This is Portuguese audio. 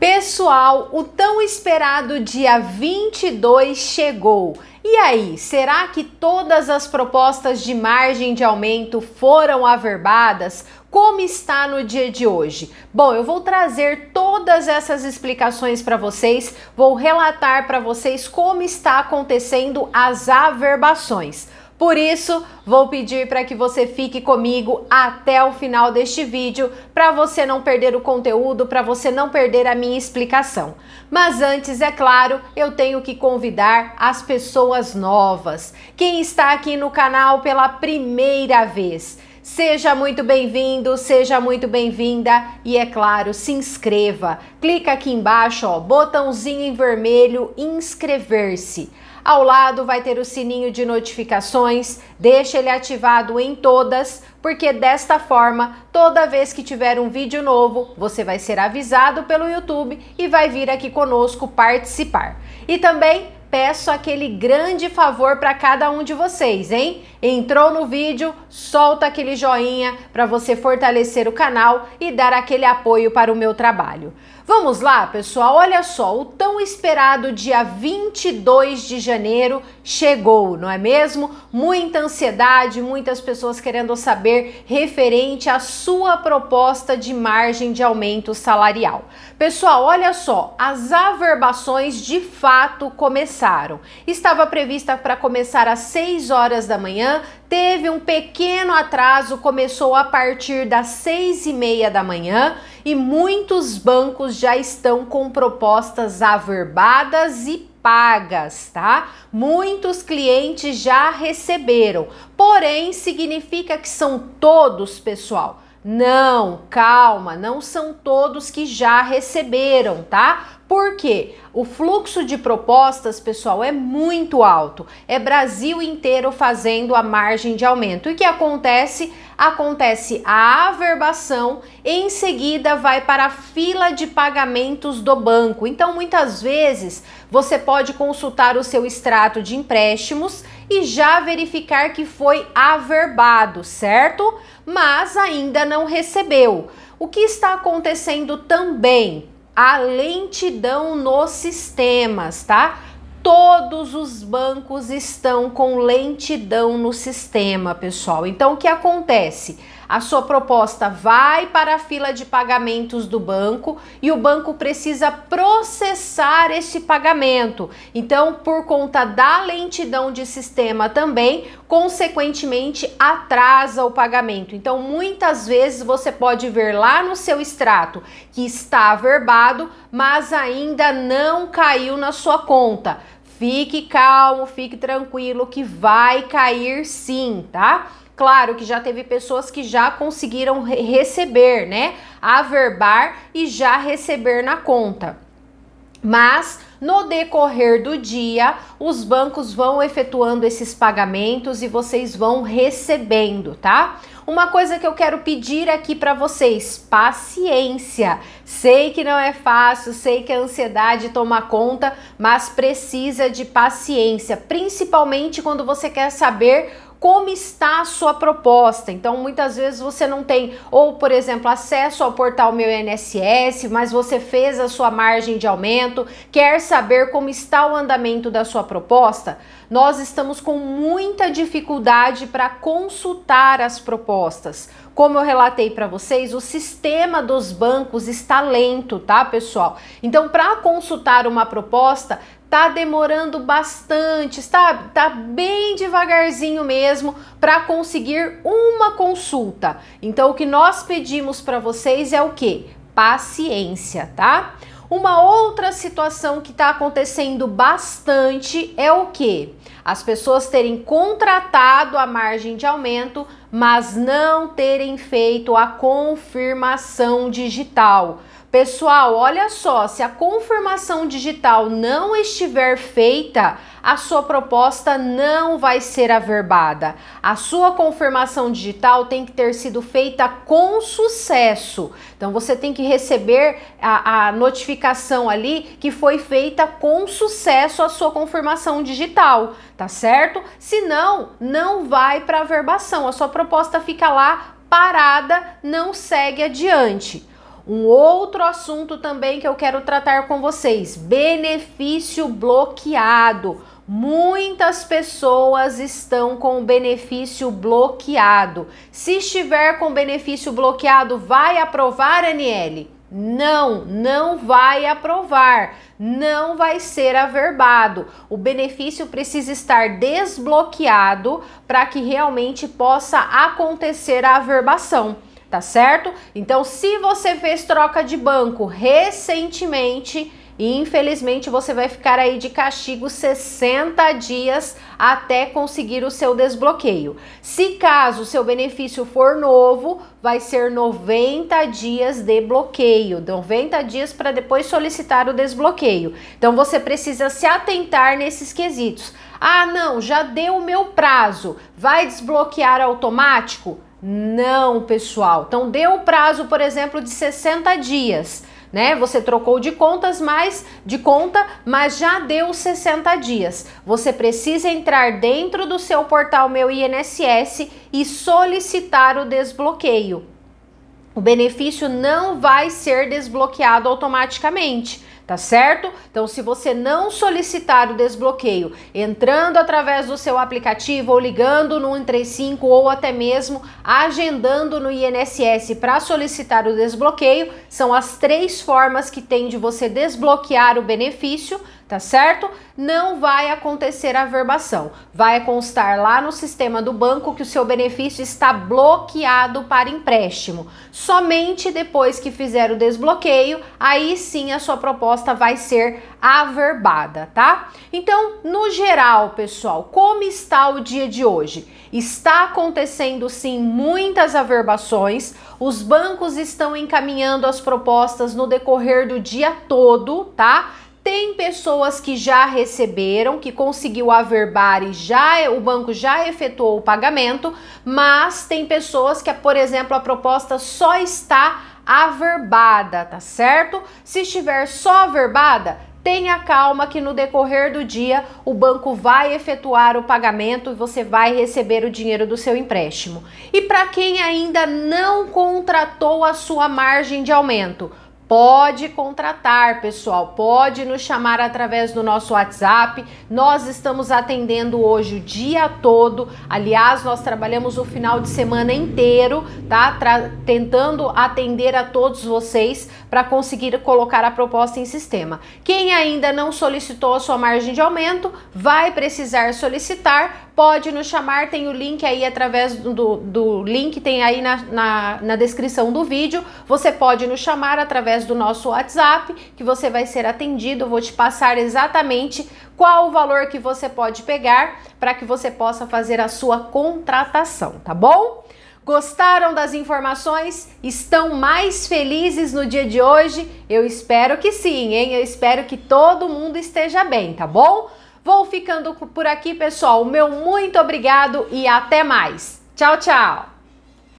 Pessoal, o tão esperado dia 22 chegou. E aí, será que todas as propostas de margem de aumento foram averbadas? Como está no dia de hoje? Bom, eu vou trazer todas essas explicações para vocês, vou relatar para vocês como está acontecendo as averbações. Por isso, vou pedir para que você fique comigo até o final deste vídeo, para você não perder o conteúdo, para você não perder a minha explicação. Mas antes, é claro, eu tenho que convidar as pessoas novas, quem está aqui no canal pela primeira vez. Seja muito bem-vindo, seja muito bem-vinda e é claro, se inscreva. Clica aqui embaixo, ó, botãozinho em vermelho, inscrever-se. Ao lado vai ter o sininho de notificações, deixa ele ativado em todas, porque desta forma, toda vez que tiver um vídeo novo, você vai ser avisado pelo YouTube e vai vir aqui conosco participar. E também peço aquele grande favor para cada um de vocês, hein? Entrou no vídeo, solta aquele joinha para você fortalecer o canal e dar aquele apoio para o meu trabalho. Vamos lá, pessoal, olha só, o tão esperado dia 22 de janeiro chegou, não é mesmo? Muita ansiedade, muitas pessoas querendo saber referente à sua proposta de margem de aumento salarial. Pessoal, olha só, as averbações de fato começaram. Estava prevista para começar às 6 horas da manhã, teve um pequeno atraso, começou a partir das 6 e meia da manhã e muitos bancos já estão com propostas averbadas e pagas, tá? Muitos clientes já receberam, porém significa que são todos, pessoal. Não, calma, não são todos que já receberam, tá? Porque o fluxo de propostas, pessoal, é muito alto. É Brasil inteiro fazendo a margem de aumento. E o que acontece? Acontece a averbação, em seguida vai para a fila de pagamentos do banco. Então, muitas vezes, você pode consultar o seu extrato de empréstimos e já verificar que foi averbado, certo? Mas ainda não recebeu. O que está acontecendo também? A lentidão nos sistemas, tá? todos os bancos estão com lentidão no sistema, pessoal. Então, o que acontece? A sua proposta vai para a fila de pagamentos do banco e o banco precisa processar este pagamento. Então, por conta da lentidão de sistema também, consequentemente atrasa o pagamento. Então, muitas vezes você pode ver lá no seu extrato que está averbado, mas ainda não caiu na sua conta. Fique calmo, fique tranquilo que vai cair sim, tá? Claro que já teve pessoas que já conseguiram re receber, né? Averbar e já receber na conta. Mas no decorrer do dia, os bancos vão efetuando esses pagamentos e vocês vão recebendo, tá? Uma coisa que eu quero pedir aqui para vocês: paciência. Sei que não é fácil, sei que a ansiedade toma conta, mas precisa de paciência, principalmente quando você quer saber como está a sua proposta. Então, muitas vezes você não tem, ou por exemplo, acesso ao portal Meu INSS, mas você fez a sua margem de aumento, quer saber como está o andamento da sua proposta? Nós estamos com muita dificuldade para consultar as propostas. Como eu relatei para vocês, o sistema dos bancos está lento, tá, pessoal? Então, para consultar uma proposta, tá demorando bastante, está tá bem devagarzinho mesmo para conseguir uma consulta. Então o que nós pedimos para vocês é o que? Paciência, tá? Uma outra situação que está acontecendo bastante é o que? as pessoas terem contratado a margem de aumento, mas não terem feito a confirmação digital. Pessoal, olha só, se a confirmação digital não estiver feita, a sua proposta não vai ser averbada. A sua confirmação digital tem que ter sido feita com sucesso. Então você tem que receber a, a notificação ali que foi feita com sucesso a sua confirmação digital tá certo? Se não, não vai para a verbação, a sua proposta fica lá parada, não segue adiante. Um outro assunto também que eu quero tratar com vocês: benefício bloqueado. Muitas pessoas estão com o benefício bloqueado. Se estiver com benefício bloqueado, vai aprovar, Aniele? Não, não vai aprovar, não vai ser averbado. O benefício precisa estar desbloqueado para que realmente possa acontecer a averbação, tá certo? Então, se você fez troca de banco recentemente, e infelizmente você vai ficar aí de castigo 60 dias até conseguir o seu desbloqueio. Se caso seu benefício for novo, vai ser 90 dias de bloqueio, 90 dias para depois solicitar o desbloqueio. Então você precisa se atentar nesses quesitos. Ah, não, já deu o meu prazo. Vai desbloquear automático? Não, pessoal. Então deu o prazo, por exemplo, de 60 dias né? Você trocou de contas, mais de conta, mas já deu 60 dias. Você precisa entrar dentro do seu portal Meu INSS e solicitar o desbloqueio. O benefício não vai ser desbloqueado automaticamente tá certo? Então, se você não solicitar o desbloqueio entrando através do seu aplicativo ou ligando no 135 ou até mesmo agendando no INSS para solicitar o desbloqueio, são as três formas que tem de você desbloquear o benefício tá certo? Não vai acontecer a verbação. Vai constar lá no sistema do banco que o seu benefício está bloqueado para empréstimo. Somente depois que fizer o desbloqueio, aí sim a sua proposta vai ser averbada, tá? Então, no geral, pessoal, como está o dia de hoje? Está acontecendo sim muitas averbações. Os bancos estão encaminhando as propostas no decorrer do dia todo, tá? tem pessoas que já receberam, que conseguiu averbar e já o banco já efetuou o pagamento, mas tem pessoas que, por exemplo, a proposta só está averbada, tá certo? Se estiver só averbada, Tenha calma que no decorrer do dia o banco vai efetuar o pagamento e você vai receber o dinheiro do seu empréstimo. E para quem ainda não contratou a sua margem de aumento, Pode contratar, pessoal. Pode nos chamar através do nosso WhatsApp. Nós estamos atendendo hoje o dia todo. Aliás, nós trabalhamos o final de semana inteiro, tá? Tra tentando atender a todos vocês para conseguir colocar a proposta em sistema. Quem ainda não solicitou a sua margem de aumento vai precisar solicitar, pode nos chamar, tem o link aí através do, do link, tem aí na, na, na, descrição do vídeo. Você pode nos chamar através do nosso WhatsApp, que você vai ser atendido. Eu vou te passar exatamente qual o valor que você pode pegar para que você possa fazer a sua contratação, tá bom? Gostaram das informações? Estão mais felizes no dia de hoje? Eu espero que sim, hein? Eu espero que todo mundo esteja bem, tá bom? Vou ficando por aqui, pessoal. O meu muito obrigado e até mais. Tchau, tchau!